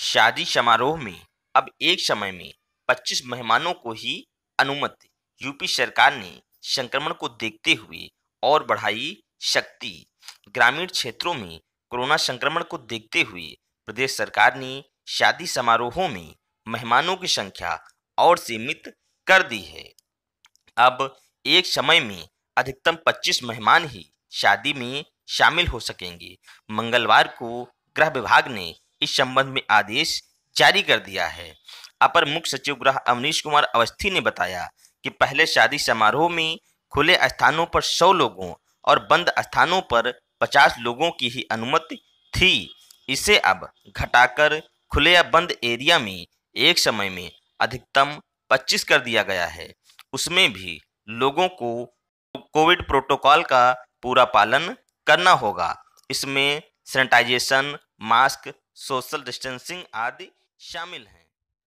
शादी समारोह में अब एक समय में 25 मेहमानों को ही अनुमति यूपी सरकार ने संक्रमण को देखते हुए और बढ़ाई शक्ति ग्रामीण क्षेत्रों में कोरोना संक्रमण को देखते हुए प्रदेश सरकार ने शादी समारोहों में मेहमानों की संख्या और सीमित कर दी है अब एक समय में अधिकतम 25 मेहमान ही शादी में शामिल हो सकेंगे मंगलवार को गृह विभाग ने इस संबंध में आदेश जारी कर दिया है अपर मुख्य सचिव गृह अवनीश कुमार अवस्थी ने बताया कि पहले शादी समारोह में खुले स्थानों पर सौ लोगों और बंद स्थानों पर पचास लोगों की ही अनुमति थी इसे अब घटाकर खुले या बंद एरिया में एक समय में अधिकतम 25 कर दिया गया है उसमें भी लोगों को कोविड प्रोटोकॉल का पूरा पालन करना होगा इसमें सैनिटाइजेशन मास्क सोशल डिस्टेंसिंग आदि शामिल हैं